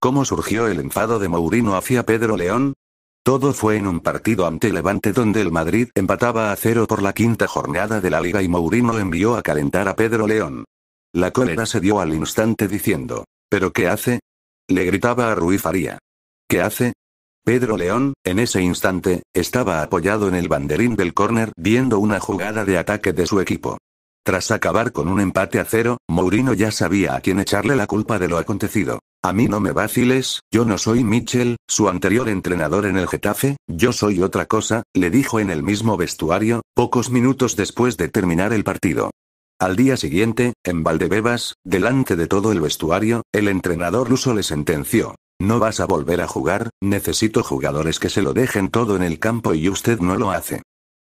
¿Cómo surgió el enfado de Mourinho hacia Pedro León? Todo fue en un partido ante Levante donde el Madrid empataba a cero por la quinta jornada de la liga y Mourinho envió a calentar a Pedro León. La cólera se dio al instante diciendo, ¿pero qué hace? Le gritaba a Ruiz Faría. ¿Qué hace? Pedro León, en ese instante, estaba apoyado en el banderín del córner viendo una jugada de ataque de su equipo. Tras acabar con un empate a cero, Mourinho ya sabía a quién echarle la culpa de lo acontecido. A mí no me vaciles, yo no soy Mitchell, su anterior entrenador en el Getafe, yo soy otra cosa, le dijo en el mismo vestuario, pocos minutos después de terminar el partido. Al día siguiente, en Valdebebas, delante de todo el vestuario, el entrenador ruso le sentenció. No vas a volver a jugar, necesito jugadores que se lo dejen todo en el campo y usted no lo hace.